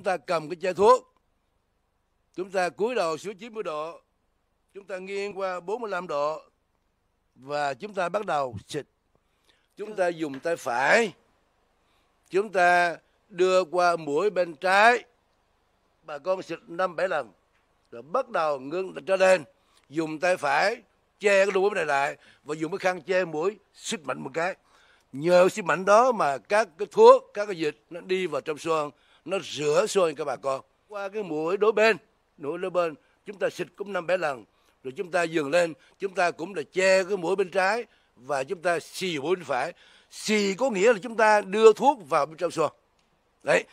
Chúng ta cầm cái chai thuốc, chúng ta cúi đầu xuống 90 độ, chúng ta nghiêng qua 45 độ và chúng ta bắt đầu xịt. Chúng ta dùng tay phải, chúng ta đưa qua mũi bên trái, bà con xịt năm bảy lần, rồi bắt đầu ngưng trở lên, dùng tay phải che cái lỗ mũi này lại và dùng cái khăn che mũi xịt mạnh một cái nhờ sức mạnh đó mà các cái thuốc các cái dịch nó đi vào trong xuân nó rửa xuân các bà con qua cái mũi đối bên mũi đối bên chúng ta xịt cũng năm bảy lần rồi chúng ta dừng lên chúng ta cũng là che cái mũi bên trái và chúng ta xì mũi bên phải xì có nghĩa là chúng ta đưa thuốc vào bên trong xuân đấy